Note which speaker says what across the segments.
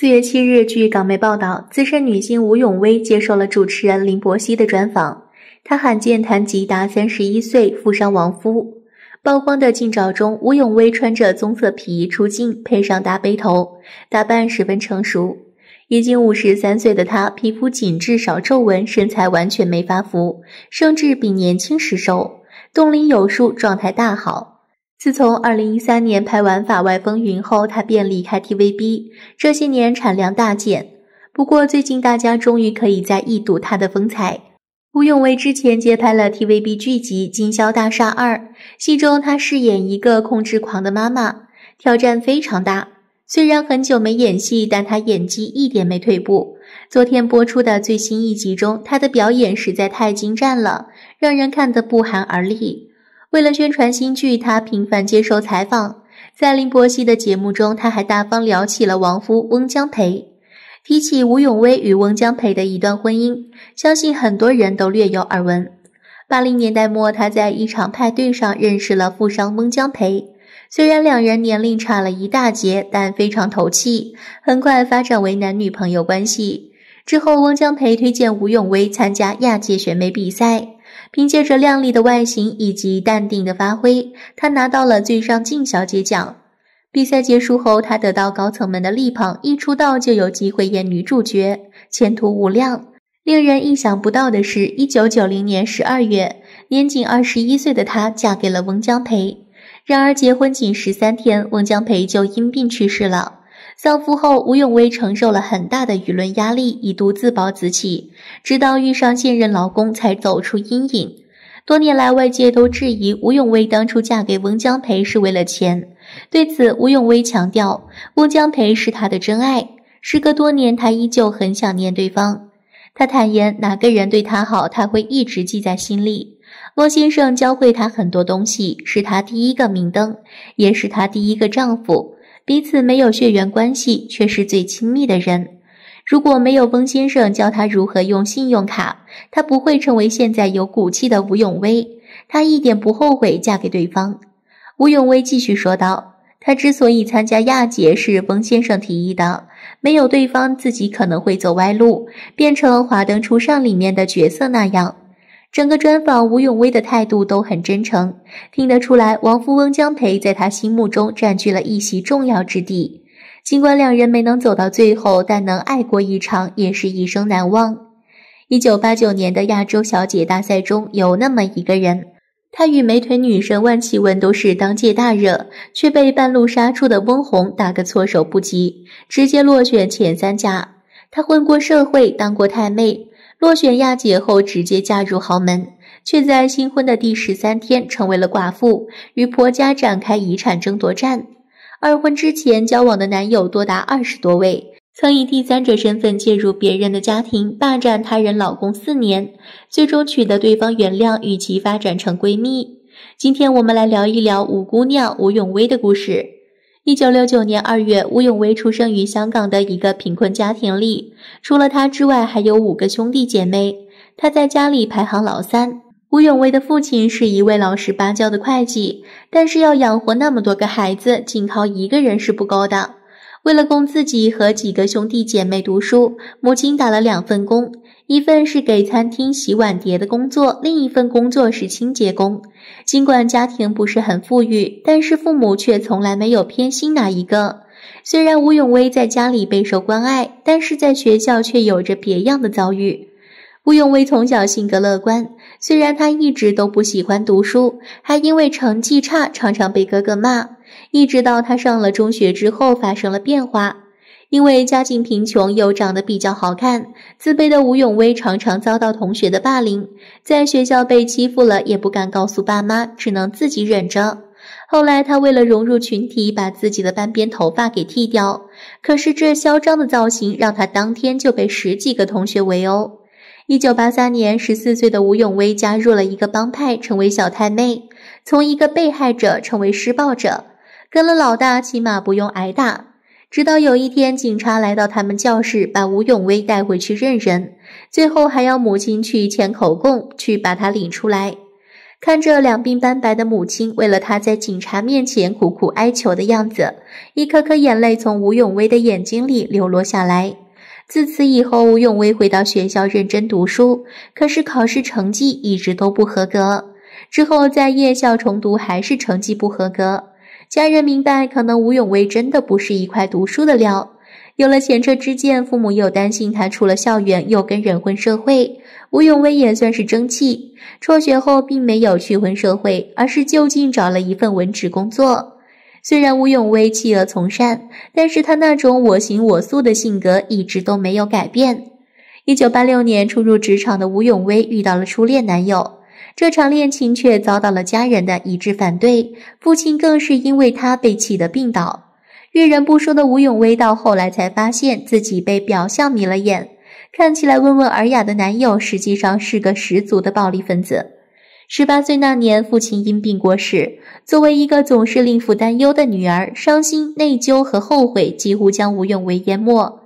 Speaker 1: 四月七日，据港媒报道，资深女星吴永威接受了主持人林柏熙的专访，她罕见谈及达三十一岁富商亡夫。曝光的近照中，吴永威穿着棕色皮衣出镜，配上大背头，打扮十分成熟。已经五十三岁的她，皮肤紧致少皱纹，身材完全没发福，甚至比年轻时瘦，冻龄有数，状态大好。自从2013年拍完《法外风云》后，他便离开 TVB，这些年产量大减。不过最近，大家终于可以再一睹他的风采。吴永威之前接拍了 TVB 剧集《今宵大厦二》，戏中他饰演一个控制狂的妈妈，挑战非常大。虽然很久没演戏，但他演技一点没退步。昨天播出的最新一集中，他的表演实在太精湛了，让人看得不寒而栗。为了宣传新剧，他频繁接受采访。在林柏希的节目中，他还大方聊起了亡夫翁江培，提起吴永威与翁江培的一段婚姻，相信很多人都略有耳闻。八零年代末，他在一场派对上认识了富商翁江培，虽然两人年龄差了一大截，但非常投契，很快发展为男女朋友关系。之后，翁江培推荐吴永威参加亚届选美比赛。凭借着靓丽的外形以及淡定的发挥，她拿到了最上镜小姐奖。比赛结束后，她得到高层们的力捧，一出道就有机会演女主角，前途无量。令人意想不到的是，一九九零年十二月，年仅二十一岁的她嫁给了翁江培。然而，结婚仅十三天，翁江培就因病去世了。丧夫后，吴永威承受了很大的舆论压力，一度自暴自弃，直到遇上现任老公，才走出阴影。多年来，外界都质疑吴永威当初嫁给翁江培是为了钱。对此，吴永威强调，翁江培是他的真爱。时隔多年，他依旧很想念对方。他坦言，哪个人对他好，他会一直记在心里。翁先生教会他很多东西，是他第一个明灯，也是他第一个丈夫。彼此没有血缘关系，却是最亲密的人。如果没有翁先生教他如何用信用卡，他不会成为现在有骨气的吴永威。他一点不后悔嫁给对方。吴永威继续说道：“他之所以参加亚姐，是翁先生提议的。没有对方，自己可能会走歪路，变成《华灯初上》里面的角色那样。”整个专访吴永威的态度都很真诚，听得出来，王富翁江培在他心目中占据了一席重要之地。尽管两人没能走到最后，但能爱过一场也是一生难忘。一九八九年的亚洲小姐大赛中有那么一个人，她与美腿女神万绮雯都是当届大热，却被半路杀出的翁虹打个措手不及，直接落选前三甲。她混过社会，当过太妹。落选亚姐后，直接嫁入豪门，却在新婚的第十三天成为了寡妇，与婆家展开遗产争夺战。二婚之前交往的男友多达二十多位，曾以第三者身份介入别人的家庭，霸占他人老公四年，最终取得对方原谅，与其发展成闺蜜。今天我们来聊一聊五姑娘吴永威的故事。一九六九年二月，吴永威出生于香港的一个贫困家庭里。除了他之外，还有五个兄弟姐妹。他在家里排行老三。吴永威的父亲是一位老实巴交的会计，但是要养活那么多个孩子，仅靠一个人是不够的。为了供自己和几个兄弟姐妹读书，母亲打了两份工。一份是给餐厅洗碗碟的工作，另一份工作是清洁工。尽管家庭不是很富裕，但是父母却从来没有偏心哪一个。虽然吴永威在家里备受关爱，但是在学校却有着别样的遭遇。吴永威从小性格乐观，虽然他一直都不喜欢读书，还因为成绩差常常被哥哥骂。一直到他上了中学之后，发生了变化。因为家境贫穷，又长得比较好看，自卑的吴永威常常遭到同学的霸凌。在学校被欺负了，也不敢告诉爸妈，只能自己忍着。后来，他为了融入群体，把自己的半边头发给剃掉。可是，这嚣张的造型让他当天就被十几个同学围殴。一九八三年，十四岁的吴永威加入了一个帮派，成为小太妹，从一个被害者成为施暴者，跟了老大，起码不用挨打。直到有一天，警察来到他们教室，把吴永威带回去认人，最后还要母亲去签口供，去把他领出来。看着两鬓斑白的母亲为了他在警察面前苦苦哀求的样子，一颗颗眼泪从吴永威的眼睛里流落下来。自此以后，吴永威回到学校认真读书，可是考试成绩一直都不合格。之后在夜校重读，还是成绩不合格。家人明白，可能吴永威真的不是一块读书的料。有了前车之鉴，父母又担心他出了校园又跟人混社会。吴永威也算是争气，辍学后并没有去混社会，而是就近找了一份文职工作。虽然吴永威弃恶从善，但是他那种我行我素的性格一直都没有改变。一九八六年初入职场的吴永威遇到了初恋男友。这场恋情却遭到了家人的一致反对，父亲更是因为他被气得病倒。遇人不淑的吴永威到后来才发现自己被表象迷了眼，看起来温文尔雅的男友实际上是个十足的暴力分子。十八岁那年，父亲因病过世，作为一个总是令父担忧的女儿，伤心、内疚和后悔几乎将吴永威淹没。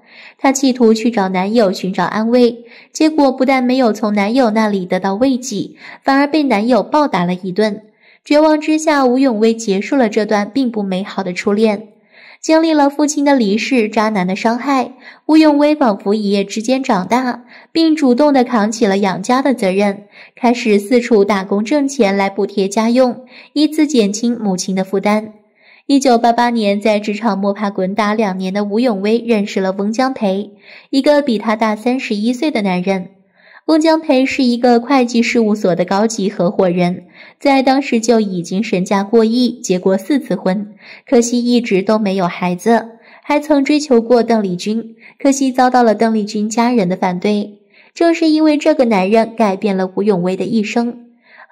Speaker 1: 她企图去找男友寻找安慰，结果不但没有从男友那里得到慰藉，反而被男友暴打了一顿。绝望之下，吴永威结束了这段并不美好的初恋。经历了父亲的离世、渣男的伤害，吴永威仿佛一夜之间长大，并主动地扛起了养家的责任，开始四处打工挣钱来补贴家用，以此减轻母亲的负担。一九八八年，在职场摸爬滚打两年的吴永威认识了翁江培，一个比他大三十一岁的男人。翁江培是一个会计事务所的高级合伙人，在当时就已经身价过亿，结过四次婚，可惜一直都没有孩子，还曾追求过邓丽君，可惜遭到了邓丽君家人的反对。正是因为这个男人，改变了吴永威的一生。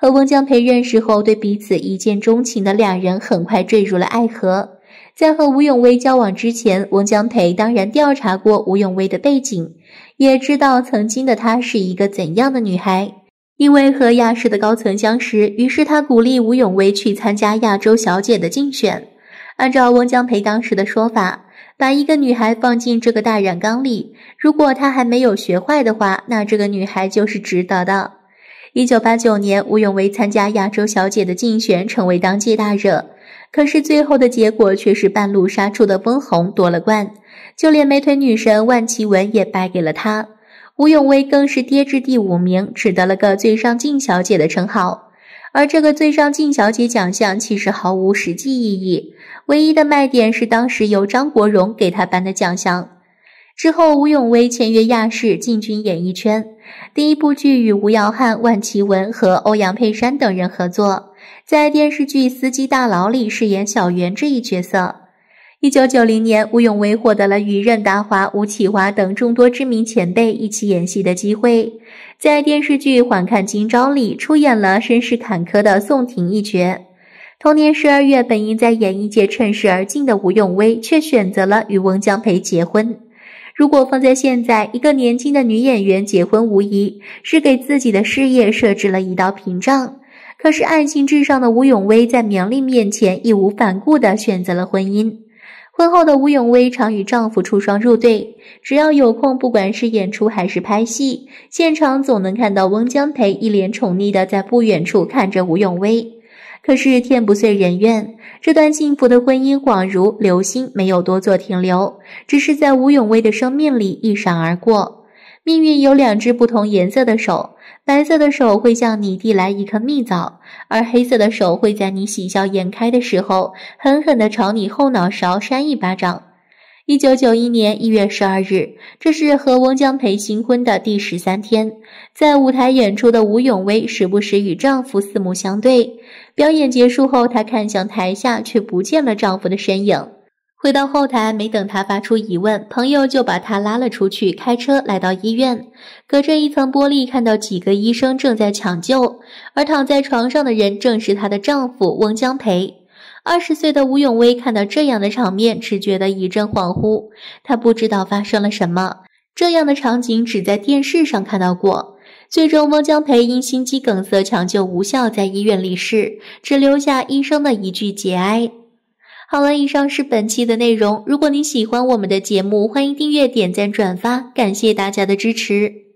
Speaker 1: 和翁江培认识后，对彼此一见钟情的两人很快坠入了爱河。在和吴永威交往之前，翁江培当然调查过吴永威的背景，也知道曾经的她是一个怎样的女孩。因为和亚视的高层相识，于是他鼓励吴永威去参加亚洲小姐的竞选。按照翁江培当时的说法，把一个女孩放进这个大染缸里，如果她还没有学坏的话，那这个女孩就是值得的。一九八九年，吴永威参加亚洲小姐的竞选，成为当届大热。可是最后的结果却是半路杀出的分虹夺了冠，就连美腿女神万绮雯也败给了她。吴永威更是跌至第五名，只得了个最上镜小姐的称号。而这个最上镜小姐奖项其实毫无实际意义，唯一的卖点是当时由张国荣给他颁的奖项。之后，吴永威签约亚视，进军演艺圈。第一部剧与吴耀汉、万绮雯和欧阳佩珊等人合作，在电视剧《司机大佬》里饰演小袁这一角色。一九九零年，吴永威获得了与任达华、吴启华等众多知名前辈一起演戏的机会，在电视剧《缓看今朝》里出演了身世坎坷的宋婷一角。同年十二月，本应在演艺界趁势而进的吴永威，却选择了与翁江培结婚。如果放在现在，一个年轻的女演员结婚无疑是给自己的事业设置了一道屏障。可是爱情至上的吴永威在苗丽面前义无反顾地选择了婚姻。婚后的吴永威常与丈夫出双入对，只要有空，不管是演出还是拍戏，现场总能看到翁江培一脸宠溺地在不远处看着吴永威。可是天不遂人愿，这段幸福的婚姻恍如流星，没有多做停留，只是在吴永威的生命里一闪而过。命运有两只不同颜色的手，白色的手会向你递来一颗蜜枣，而黑色的手会在你喜笑颜开的时候，狠狠地朝你后脑勺扇一巴掌。一九九一年一月十二日，这是和翁江培新婚的第十三天，在舞台演出的吴永威时不时与丈夫四目相对。表演结束后，她看向台下，却不见了丈夫的身影。回到后台，没等她发出疑问，朋友就把她拉了出去，开车来到医院。隔着一层玻璃，看到几个医生正在抢救，而躺在床上的人正是她的丈夫翁江培。二十岁的吴永威看到这样的场面，只觉得一阵恍惚。他不知道发生了什么，这样的场景只在电视上看到过。最终，孟江培因心肌梗塞抢救无效在医院离世，只留下医生的一句节哀。好了，以上是本期的内容。如果您喜欢我们的节目，欢迎订阅、点赞、转发，感谢大家的支持。